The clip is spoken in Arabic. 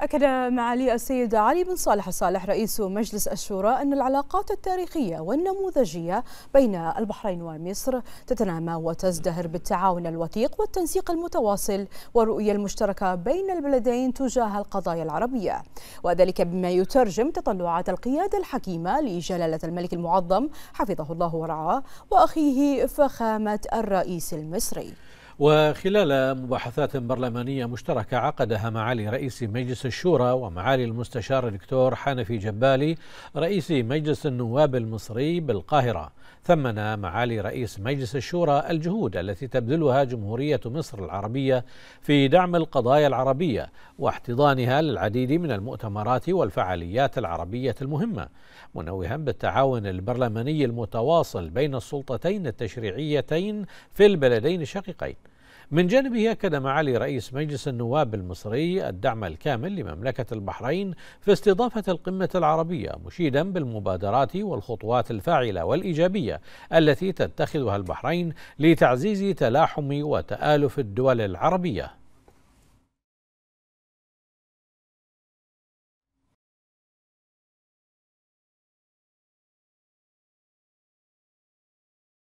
أكد معالي السيد علي بن صالح صالح رئيس مجلس الشورى أن العلاقات التاريخية والنموذجية بين البحرين ومصر تتنامى وتزدهر بالتعاون الوثيق والتنسيق المتواصل والرؤية المشتركة بين البلدين تجاه القضايا العربية وذلك بما يترجم تطلعات القيادة الحكيمة لجلالة الملك المعظم حفظه الله ورعاه وأخيه فخامة الرئيس المصري وخلال مباحثات برلمانية مشتركة عقدها معالي رئيس مجلس الشورى ومعالي المستشار الدكتور حنفي جبالي رئيس مجلس النواب المصري بالقاهرة ثمن معالي رئيس مجلس الشورى الجهود التي تبذلها جمهورية مصر العربية في دعم القضايا العربية واحتضانها للعديد من المؤتمرات والفعاليات العربية المهمة منوها بالتعاون البرلماني المتواصل بين السلطتين التشريعيتين في البلدين الشقيقين من جانبه أكد معالي رئيس مجلس النواب المصري الدعم الكامل لمملكة البحرين في استضافة القمة العربية مشيدا بالمبادرات والخطوات الفاعلة والإيجابية التي تتخذها البحرين لتعزيز تلاحم وتآلف الدول العربية